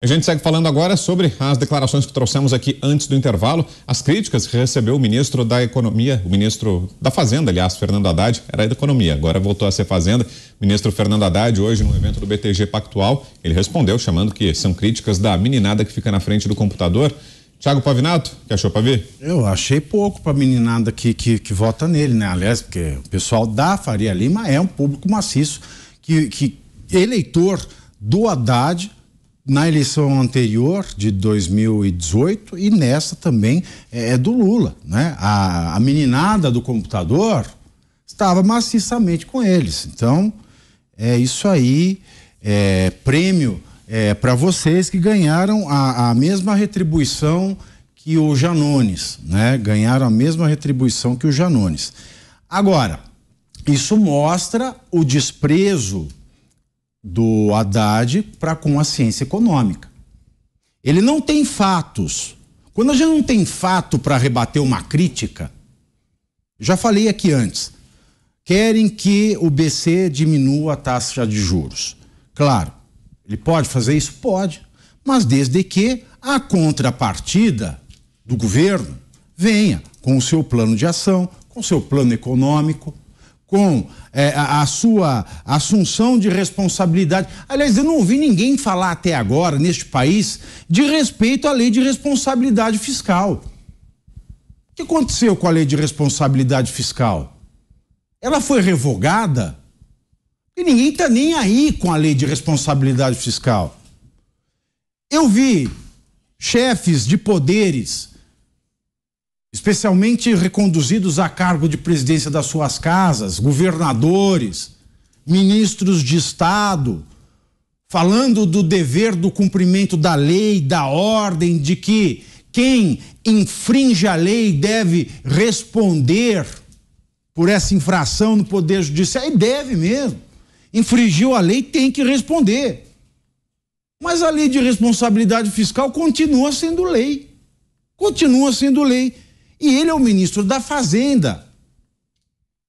A gente segue falando agora sobre as declarações que trouxemos aqui antes do intervalo, as críticas que recebeu o ministro da Economia, o ministro da Fazenda, aliás, Fernando Haddad, era da Economia, agora voltou a ser Fazenda. O ministro Fernando Haddad, hoje, no evento do BTG Pactual, ele respondeu chamando que são críticas da meninada que fica na frente do computador. Tiago Pavinato, que achou para ver? Eu achei pouco para meninada que, que, que vota nele, né? Aliás, porque o pessoal da Faria Lima é um público maciço que, que eleitor do Haddad na eleição anterior de 2018 e nessa também é, é, do Lula, né? A, a, meninada do computador estava maciçamente com eles. Então é isso aí, é, prêmio é, para vocês que ganharam a, a, mesma retribuição que o Janones, né? Ganharam a mesma retribuição que o Janones. Agora isso mostra o desprezo do Haddad para com a ciência econômica. Ele não tem fatos. Quando a gente não tem fato para rebater uma crítica, já falei aqui antes, querem que o BC diminua a taxa de juros. Claro, ele pode fazer isso? Pode. Mas desde que a contrapartida do governo venha com o seu plano de ação, com o seu plano econômico, com é, a, a, sua assunção de responsabilidade. Aliás, eu não ouvi ninguém falar até agora neste país de respeito à lei de responsabilidade fiscal. O que aconteceu com a lei de responsabilidade fiscal? Ela foi revogada? E ninguém está nem aí com a lei de responsabilidade fiscal. Eu vi chefes de poderes especialmente reconduzidos a cargo de presidência das suas casas, governadores, ministros de Estado, falando do dever do cumprimento da lei, da ordem, de que quem infringe a lei deve responder por essa infração no Poder Judiciário, e deve mesmo. Infringiu a lei, tem que responder. Mas a lei de responsabilidade fiscal continua sendo lei. Continua sendo lei. E ele é o ministro da Fazenda.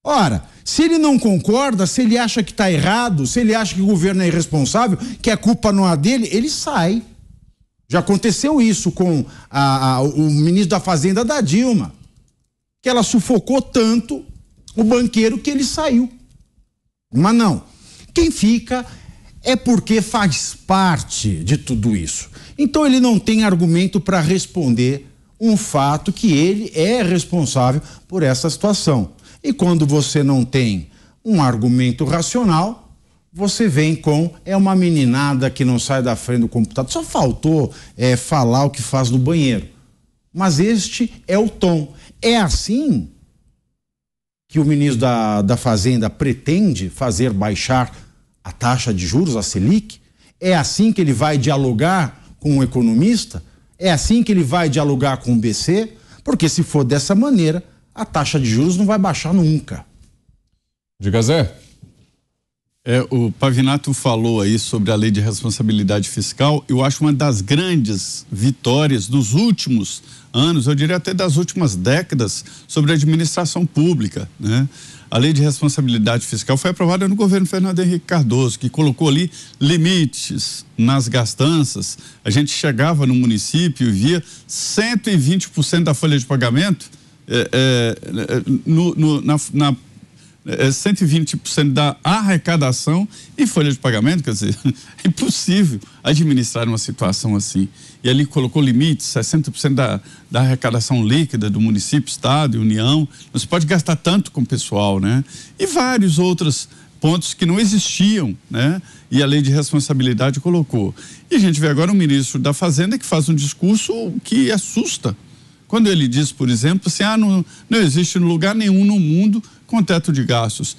Ora, se ele não concorda, se ele acha que está errado, se ele acha que o governo é irresponsável, que a culpa não é dele, ele sai. Já aconteceu isso com a, a, o ministro da Fazenda da Dilma, que ela sufocou tanto o banqueiro que ele saiu. Mas não. Quem fica é porque faz parte de tudo isso. Então ele não tem argumento para responder um fato que ele é responsável por essa situação. E quando você não tem um argumento racional, você vem com é uma meninada que não sai da frente do computador. Só faltou é, falar o que faz no banheiro. Mas este é o tom. É assim que o ministro da, da Fazenda pretende fazer baixar a taxa de juros, a Selic? É assim que ele vai dialogar com o um economista? É assim que ele vai dialogar com o BC? Porque se for dessa maneira, a taxa de juros não vai baixar nunca. Diga Zé. É, o Pavinato falou aí sobre a lei de responsabilidade fiscal. Eu acho uma das grandes vitórias dos últimos anos, eu diria até das últimas décadas, sobre a administração pública. Né? A lei de responsabilidade fiscal foi aprovada no governo Fernando Henrique Cardoso, que colocou ali limites nas gastanças. A gente chegava no município e via 120% da folha de pagamento é, é, no, no, na, na é, 120% é da arrecadação em folha de pagamento, quer dizer, é impossível administrar uma situação assim. E ali colocou limites, 60% da, da arrecadação líquida do município, estado e união, não se pode gastar tanto com o pessoal, né? E vários outros pontos que não existiam, né? E a lei de responsabilidade colocou. E a gente vê agora o ministro da Fazenda que faz um discurso que assusta. Quando ele diz, por exemplo, assim, ah, não, não existe lugar nenhum no mundo com teto de gastos.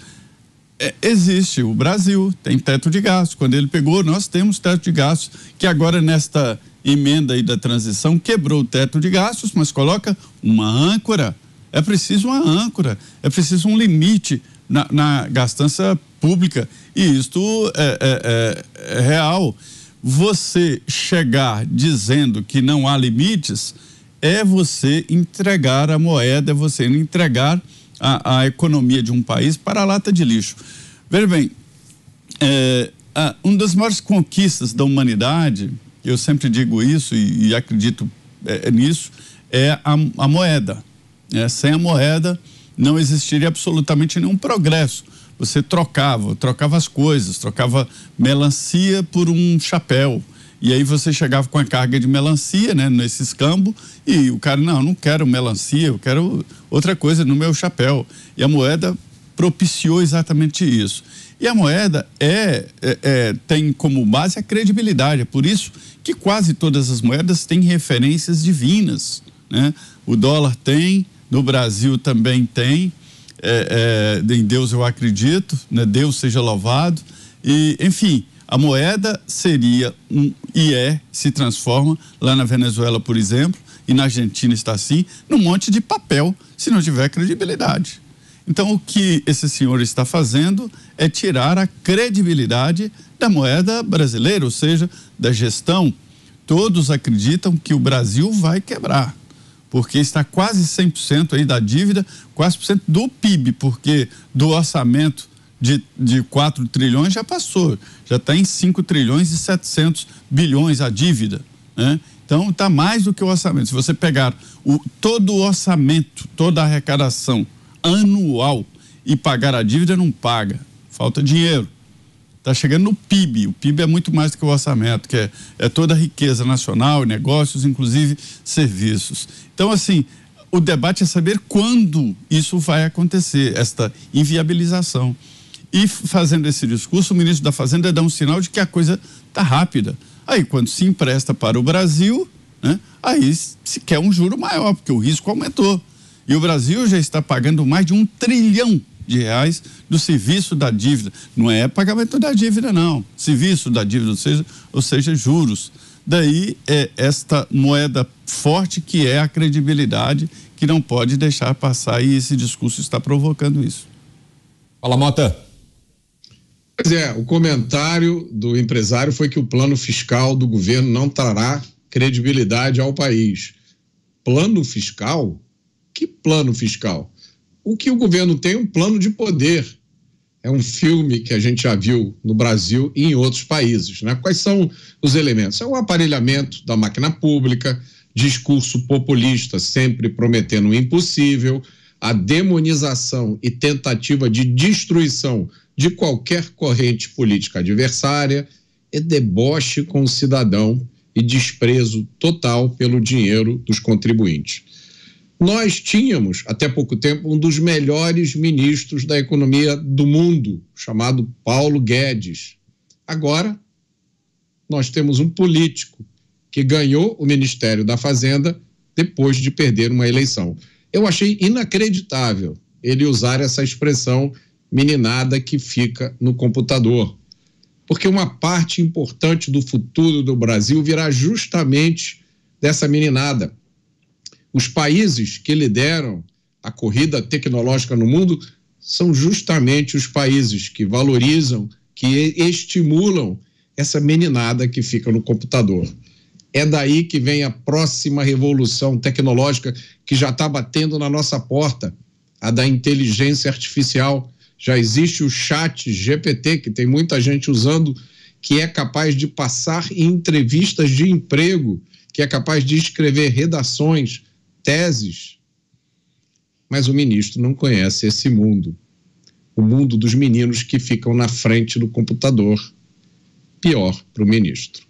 É, existe, o Brasil tem teto de gastos. Quando ele pegou, nós temos teto de gastos, que agora nesta emenda aí da transição quebrou o teto de gastos, mas coloca uma âncora. É preciso uma âncora, é preciso um limite na, na gastança pública. E isto é, é, é, é real. Você chegar dizendo que não há limites é você entregar a moeda, é você entregar a, a economia de um país para a lata de lixo. Veja bem, é, a, uma das maiores conquistas da humanidade, eu sempre digo isso e, e acredito é, é, nisso, é a, a moeda. É, sem a moeda não existiria absolutamente nenhum progresso. Você trocava, trocava as coisas, trocava melancia por um chapéu. E aí você chegava com a carga de melancia, né, nesse escambo, e o cara, não, não quero melancia, eu quero outra coisa no meu chapéu. E a moeda propiciou exatamente isso. E a moeda é, é, é, tem como base a credibilidade. É por isso que quase todas as moedas têm referências divinas. Né? O dólar tem, no Brasil também tem. É, é em Deus eu acredito, né? Deus seja louvado. E, enfim, a moeda seria um e é, se transforma lá na Venezuela, por exemplo, e na Argentina está assim, num monte de papel, se não tiver credibilidade. Então, o que esse senhor está fazendo é tirar a credibilidade da moeda brasileira, ou seja, da gestão. Todos acreditam que o Brasil vai quebrar, porque está quase 100% aí da dívida, quase 100% do PIB, porque do orçamento de, de 4 trilhões já passou, já está em 5 trilhões e 700 bilhões a dívida. Né? Então está mais do que o orçamento. Se você pegar o, todo o orçamento, toda a arrecadação anual e pagar a dívida, não paga. Falta dinheiro. Está chegando no PIB. O PIB é muito mais do que o orçamento, que é, é toda a riqueza nacional, negócios, inclusive serviços. Então, assim, o debate é saber quando isso vai acontecer, esta inviabilização. E fazendo esse discurso, o ministro da Fazenda dá um sinal de que a coisa está rápida. Aí, quando se empresta para o Brasil, né, aí se quer um juro maior, porque o risco aumentou. E o Brasil já está pagando mais de um trilhão de reais do serviço da dívida. Não é pagamento da dívida, não. Serviço da dívida, ou seja, ou seja juros. Daí é esta moeda forte que é a credibilidade, que não pode deixar passar, e esse discurso está provocando isso. Fala, Mota. Pois é, o comentário do empresário foi que o plano fiscal do governo não trará credibilidade ao país. Plano fiscal? Que plano fiscal? O que o governo tem é um plano de poder. É um filme que a gente já viu no Brasil e em outros países. Né? Quais são os elementos? É o aparelhamento da máquina pública, discurso populista sempre prometendo o impossível, a demonização e tentativa de destruição de qualquer corrente política adversária, é deboche com o cidadão e desprezo total pelo dinheiro dos contribuintes. Nós tínhamos, até pouco tempo, um dos melhores ministros da economia do mundo, chamado Paulo Guedes. Agora, nós temos um político que ganhou o Ministério da Fazenda depois de perder uma eleição. Eu achei inacreditável ele usar essa expressão meninada que fica no computador. Porque uma parte importante do futuro do Brasil virá justamente dessa meninada. Os países que lideram a corrida tecnológica no mundo são justamente os países que valorizam, que estimulam essa meninada que fica no computador. É daí que vem a próxima revolução tecnológica que já está batendo na nossa porta, a da inteligência artificial, já existe o chat GPT, que tem muita gente usando, que é capaz de passar entrevistas de emprego, que é capaz de escrever redações, teses. Mas o ministro não conhece esse mundo. O mundo dos meninos que ficam na frente do computador. Pior para o ministro.